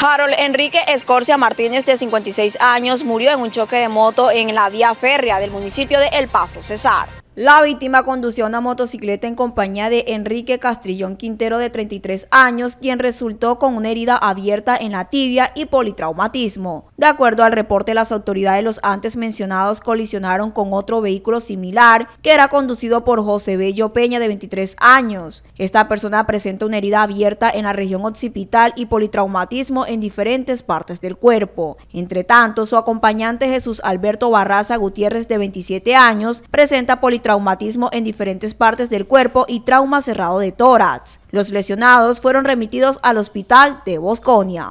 Harold Enrique Escorcia Martínez, de 56 años, murió en un choque de moto en la vía férrea del municipio de El Paso, Cesar. La víctima conducía una motocicleta en compañía de Enrique Castrillón Quintero de 33 años, quien resultó con una herida abierta en la tibia y politraumatismo. De acuerdo al reporte, las autoridades los antes mencionados colisionaron con otro vehículo similar que era conducido por José Bello Peña de 23 años. Esta persona presenta una herida abierta en la región occipital y politraumatismo en diferentes partes del cuerpo. Entre tanto, su acompañante Jesús Alberto Barraza Gutiérrez de 27 años presenta politraumatismo traumatismo en diferentes partes del cuerpo y trauma cerrado de tórax. Los lesionados fueron remitidos al hospital de Bosconia.